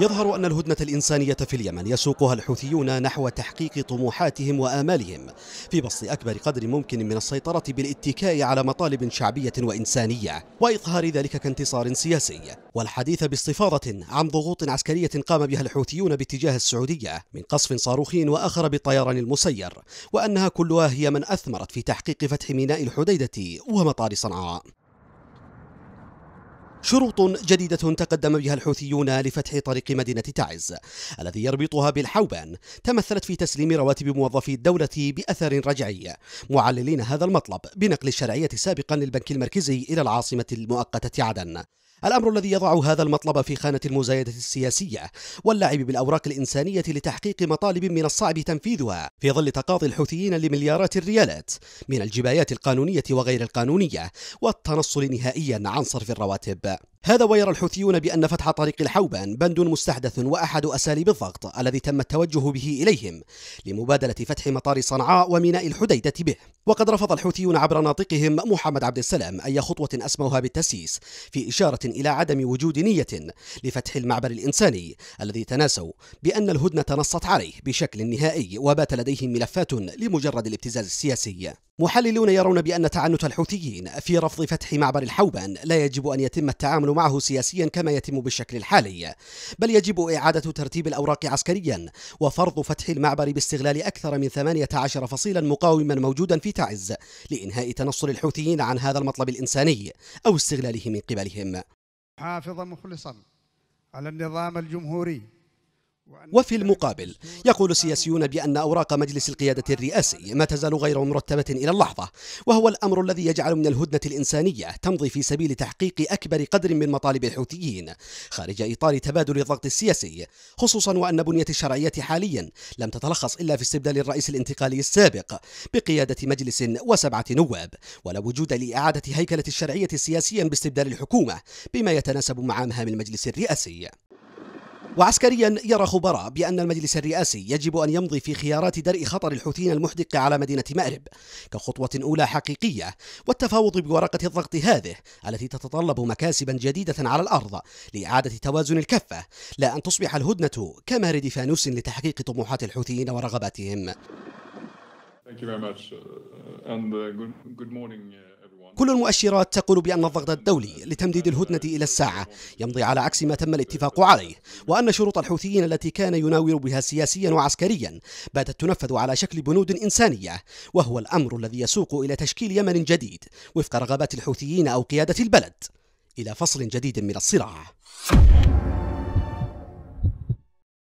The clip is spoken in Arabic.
يظهر أن الهدنة الإنسانية في اليمن يسوقها الحوثيون نحو تحقيق طموحاتهم وآمالهم في بسط أكبر قدر ممكن من السيطرة بالاتكاء على مطالب شعبية وإنسانية وإظهار ذلك كانتصار سياسي والحديث باستفاضة عن ضغوط عسكرية قام بها الحوثيون باتجاه السعودية من قصف صاروخي وآخر بالطيران المسير وأنها كلها هي من أثمرت في تحقيق فتح ميناء الحديدة ومطار صنعاء شروط جديدة تقدم بها الحوثيون لفتح طريق مدينة تعز الذي يربطها بالحوبان تمثلت في تسليم رواتب موظفي الدولة بأثر رجعي معللين هذا المطلب بنقل الشرعية سابقا للبنك المركزي إلى العاصمة المؤقتة عدن الأمر الذي يضع هذا المطلب في خانة المزايدة السياسية واللعب بالأوراق الإنسانية لتحقيق مطالب من الصعب تنفيذها في ظل تقاضي الحوثيين لمليارات الريالات من الجبايات القانونية وغير القانونية والتنصل نهائيا عن صرف الرواتب هذا ويرى الحوثيون بأن فتح طريق الحوبان بند مستحدث وأحد أساليب الضغط الذي تم التوجه به إليهم لمبادلة فتح مطار صنعاء وميناء الحديدة به وقد رفض الحوثيون عبر ناطقهم محمد عبد السلام أي خطوة أسموها بالتسييس في إشارة إلى عدم وجود نية لفتح المعبر الإنساني الذي تناسوا بأن الهدنة نصت عليه بشكل نهائي وبات لديهم ملفات لمجرد الابتزاز السياسي محللون يرون بأن تعنت الحوثيين في رفض فتح معبر الحوبان لا يجب أن يتم التعامل معه سياسيا كما يتم بالشكل الحالي بل يجب إعادة ترتيب الأوراق عسكريا وفرض فتح المعبر باستغلال أكثر من 18 فصيلا مقاوما موجودا في تعز لإنهاء تنصل الحوثيين عن هذا المطلب الإنساني أو استغلاله من قبلهم حافظا مخلصا على النظام الجمهوري وفي المقابل يقول السياسيون بأن أوراق مجلس القيادة الرئاسي ما تزال غير مرتبة إلى اللحظة وهو الأمر الذي يجعل من الهدنة الإنسانية تمضي في سبيل تحقيق أكبر قدر من مطالب الحوثيين خارج إطار تبادل الضغط السياسي خصوصا وأن بنية الشرعية حاليا لم تتلخص إلا في استبدال الرئيس الانتقالي السابق بقيادة مجلس وسبعة نواب ولا وجود لإعادة هيكلة الشرعية سياسيا باستبدال الحكومة بما يتناسب مع مهام المجلس الرئاسي وعسكريا يرى خبراء بأن المجلس الرئاسي يجب أن يمضي في خيارات درء خطر الحوثيين المحدق على مدينة مأرب كخطوة أولى حقيقية والتفاوض بورقة الضغط هذه التي تتطلب مكاسبا جديدة على الأرض لإعادة توازن الكفة لا أن تصبح الهدنة كمارد فانوس لتحقيق طموحات الحوثيين ورغباتهم Thank you very much. Uh, and uh, good, good morning. Uh, كل المؤشرات تقول بأن الضغط الدولي لتمديد الهدنة إلى الساعة يمضي على عكس ما تم الاتفاق عليه وأن شروط الحوثيين التي كان يناور بها سياسيا وعسكريا باتت تنفذ على شكل بنود إنسانية وهو الأمر الذي يسوق إلى تشكيل يمن جديد وفق رغبات الحوثيين أو قيادة البلد إلى فصل جديد من الصراع